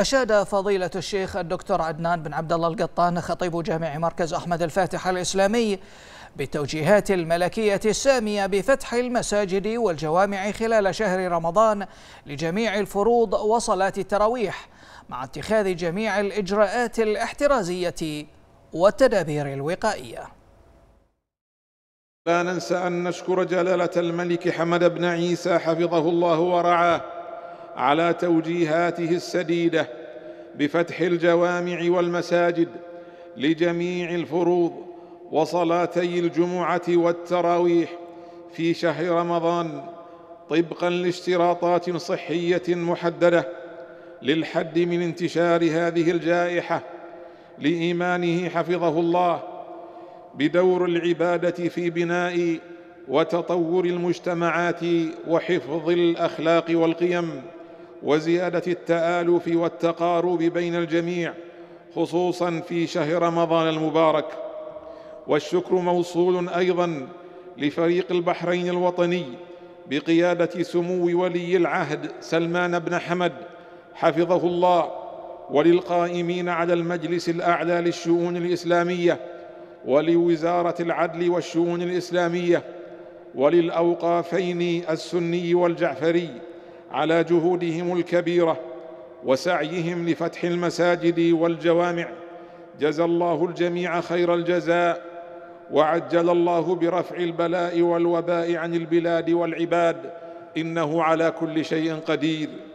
أشاد فضيلة الشيخ الدكتور عدنان بن عبد الله القطان خطيب جامع مركز أحمد الفاتح الإسلامي بالتوجيهات الملكية السامية بفتح المساجد والجوامع خلال شهر رمضان لجميع الفروض وصلاة التراويح مع اتخاذ جميع الإجراءات الاحترازية والتدابير الوقائية لا ننسى أن نشكر جلالة الملك حمد بن عيسى حفظه الله ورعاه على توجيهاته السديده بفتح الجوامع والمساجد لجميع الفروض وصلاتي الجمعه والتراويح في شهر رمضان طبقا لاشتراطات صحيه محدده للحد من انتشار هذه الجائحه لايمانه حفظه الله بدور العباده في بناء وتطور المجتمعات وحفظ الاخلاق والقيم وزيادة التآلف والتقارب بين الجميع خصوصا في شهر رمضان المبارك والشكر موصول أيضا لفريق البحرين الوطني بقيادة سمو ولي العهد سلمان بن حمد حفظه الله وللقائمين على المجلس الأعلى للشؤون الإسلامية ولوزارة العدل والشؤون الإسلامية وللأوقافين السني والجعفري على جهودهم الكبيره وسعيهم لفتح المساجد والجوامع جزى الله الجميع خير الجزاء وعجل الله برفع البلاء والوباء عن البلاد والعباد انه على كل شيء قدير